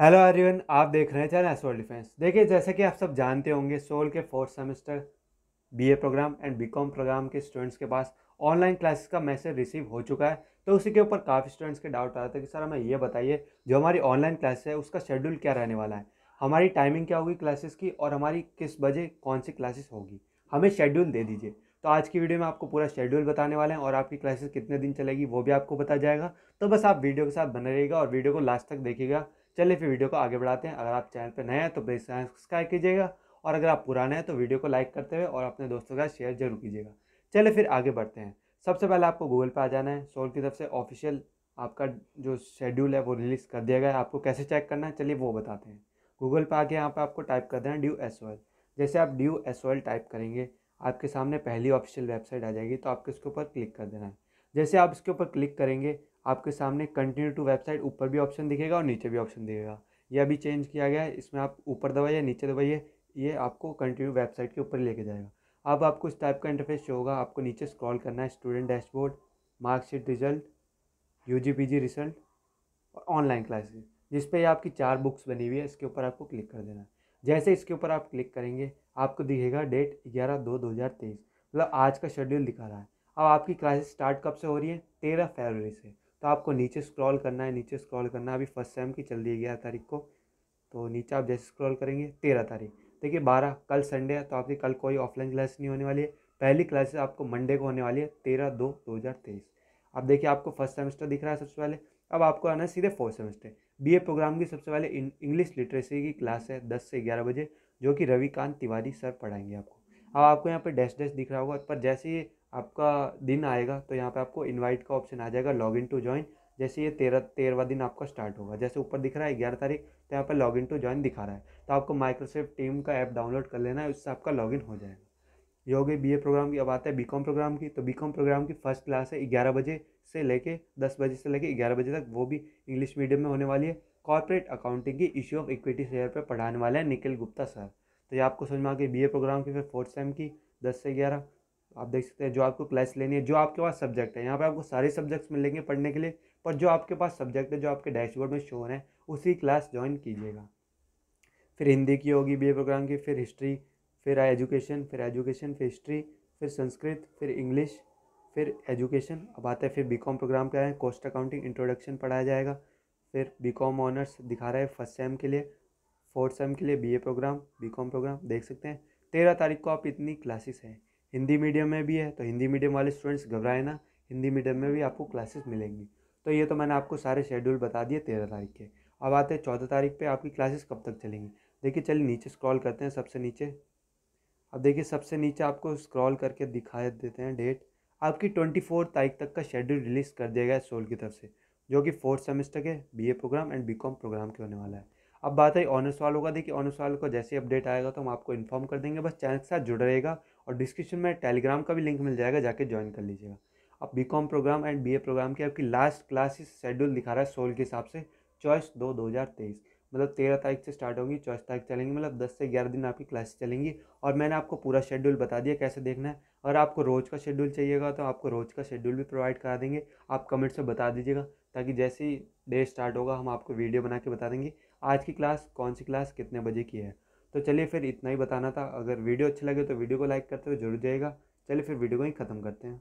hello Aryan आप देख रहे हैं चैनल सोल डिफेंस देखिए जैसे कि आप सब जानते होंगे सोल के fourth semester BA program and BCom program के स्टूडेंट्स के पास ऑनलाइन क्लासेस का मैसेज रिसीव हो चुका है तो उसी के ऊपर काफ़ी स्टूडेंट्स के डाउट आ रहे थे कि सर हमें ये बताइए जो हमारी ऑनलाइन क्लासेस है उसका शेड्यूल क्या रहने वाला है हमारी टाइमिंग क्या होगी क्लासेस की और हमारी किस बजे कौन सी क्लासेस होगी हमें शेड्यूल दे दीजिए तो आज की वीडियो में आपको पूरा शेड्यूल बताने वाले हैं और आपकी क्लासेस कितने दिन चलेगी वो भी आपको बताया जाएगा तो बस आप वीडियो के साथ बने रहिएगा और वीडियो को लास्ट तक देखिएगा चलिए फिर वीडियो को आगे बढ़ाते हैं अगर आप चैनल पर नए हैं तो प्लीज़ चैनल सब्सक्राइब कीजिएगा और अगर आप पुराने हैं तो वीडियो को लाइक करते हुए और अपने दोस्तों के साथ शेयर जरूर कीजिएगा चलिए फिर आगे बढ़ते हैं सबसे पहले आपको गूगल पर आ जाना है सोल की तरफ से ऑफिशियल आपका जो शेड्यूल है वो रिलीज़ कर दिया गया है आपको कैसे चेक करना है चलिए वो बताते हैं गूगल पर आके यहाँ पर आपको टाइप कर देना ड्यू एस जैसे आप ड्यू एस टाइप करेंगे आपके सामने पहली ऑफिशियल वेबसाइट आ जाएगी तो आपको इसके ऊपर क्लिक कर देना है जैसे आप इसके ऊपर क्लिक करेंगे आपके सामने कंटिन्यू टू वेबसाइट ऊपर भी ऑप्शन दिखेगा और नीचे भी ऑप्शन दिखेगा ये अभी चेंज किया गया है इसमें आप ऊपर दबाइए नीचे दबाइए ये आपको कंटिन्यू वेबसाइट के ऊपर लेके जाएगा अब आपको इस टाइप का इंटरफेस शो होगा आपको नीचे स्क्रॉल करना है student dashboard marksheet result U G P G result और ऑनलाइन क्लासेस जिस पर आपकी चार बुक्स बनी हुई है इसके ऊपर आपको क्लिक कर देना है जैसे इसके ऊपर आप क्लिक करेंगे आपको दिखेगा डेट ग्यारह दो दो हज़ार तेईस मतलब आज का शेड्यूल दिखा रहा है अब आपकी क्लासेस स्टार्ट कब से हो रही है तेरह फरवरी से तो आपको नीचे स्क्रॉल करना है नीचे स्क्रॉल करना है अभी फर्स्ट सेम की चल दी ग्यारह तारीख को तो नीचे आप जैसे स्क्रॉल करेंगे तेरह तारीख देखिए बारह कल संडे है तो आपकी कल कोई ऑफलाइन क्लास नहीं होने वाली है पहली क्लासेस आपको मंडे को होने वाली है तेरह दो दो हज़ार तेईस अब देखिए आपको फर्स्ट सेमेस्टर दिख रहा है सबसे पहले अब आपको आना है सीधे फोर्थ सेमेस्टर बी प्रोग्राम की सबसे पहले इंग्लिश लिटरेसी की क्लास है दस से ग्यारह बजे जो कि रविकांत तिवारी सर पढ़ाएंगे आपको अब आपको यहाँ पर डैश डैश दिख रहा होगा पर जैसे ही आपका दिन आएगा तो यहाँ पे आपको इनवाइट का ऑप्शन आ जाएगा लॉग इन टू ज्वाइन जैसे ये तेरह तेरहवा दिन आपका स्टार्ट होगा जैसे ऊपर दिख रहा है ग्यारह तारीख तो यहाँ पर लॉग इन टू ज्वाइन दिखा रहा है तो आपको माइक्रोसॉफ्ट टीम का ऐप डाउनलोड कर लेना है उससे आपका लॉग हो जाएगा ये हो बी प्रोग्राम की अब आता है बी प्रोग्राम की तो बी प्रोग्राम की फर्स्ट क्लास है ग्यारह बजे से लेके दस बजे से लेके ग्यारह बजे तक वो भी इंग्लिश मीडियम में होने वाली है कॉर्पोरेट अकाउंटिंग की इश्यू ऑफ इक्विटी शेयर पर पढ़ाने वाले हैं निखिल गुप्ता सर तो ये आपको समझ में आ गई बी प्रोग्राम की फिर फोर्थ सेम की दस से ग्यारह आप देख सकते हैं जो आपको क्लास लेनी है जो आपके पास सब्जेक्ट है यहाँ पे आपको सारे सब्जेक्ट्स मिलेंगे पढ़ने के लिए पर जो आपके पास सब्जेक्ट है जो आपके डैशबोर्ड में शो रहे हैं उसी क्लास ज्वाइन कीजिएगा फिर हिंदी की होगी बी प्रोग्राम की फिर हिस्ट्री फिर एजुकेशन फिर एजुकेशन फिर हिस्ट्री फिर संस्कृत फिर इंग्लिश फिर एजुकेशन अब आता है फिर बी प्रोग्राम के है कोस्ट अकाउंटिंग इंट्रोडक्शन पढ़ाया जाएगा फिर बी ऑनर्स दिखा रहा है फर्स्ट सेम के लिए फोर्थ सेम के लिए बीए प्रोग्राम बीकॉम प्रोग्राम देख सकते हैं तेरह तारीख को आप इतनी क्लासेस हैं हिंदी मीडियम में भी है तो हिंदी मीडियम वाले स्टूडेंट्स घबराए ना हिंदी मीडियम में भी आपको क्लासेस मिलेंगी तो ये तो मैंने आपको सारे शेड्यूल बता दिए तेरह तारीख के अब आते हैं चौदह तारीख पे आपकी क्लासेस कब तक चलेंगी देखिए चलिए नीचे स्क्रॉल करते हैं सबसे नीचे अब देखिए सबसे नीचे आपको स्क्रॉल करके दिखा देते हैं डेट आपकी ट्वेंटी फोर तारीख तक का शेड्यूल रिलीज़ कर दिया गया है सोल की तरफ से जो कि फोर्थ सेमेस्टर के BA program and BCom program के होने वाला है अब बात है ऑनर्स वालों का देखिए ऑनर्स वालों का जैसे अपडेट आएगा तो हम आपको इन्फॉर्म कर देंगे बस चैनल के साथ जुड़ रहेगा और डिस्क्रिप्शन में टेलीग्राम का भी लिंक मिल जाएगा जाके ज्वाइन कर लीजिएगा अब B program and B program की आपकी लास्ट क्लासेस शेड्यूल दिखा रहा है सोल के हिसाब से चॉइस दो दो हज़ार तेईस मतलब तेरह तारीख से स्टार्ट होंगी चौबीस तारीख चलेंगी मतलब दस से ग्यारह दिन आपकी क्लासेस चलेंगी और मैंने आपको पूरा शेड्यूल बता दिया कैसे देखना है अगर आपको रोज़ का शेड्यूल चाहिएगा तो आपको रोज़ का शेड्यूल भी प्रोवाइड करा देंगे आप कमेंट से बता दीजिएगा ताकि जैसे ही डे स्टार्ट होगा हम आपको वीडियो बना के बता देंगे आज की क्लास कौन सी क्लास कितने बजे की है तो चलिए फिर इतना ही बताना था अगर वीडियो अच्छी लगे तो वीडियो को लाइक करते हुए जरूर जाएगा चलिए फिर वीडियो को ही ख़त्म करते हैं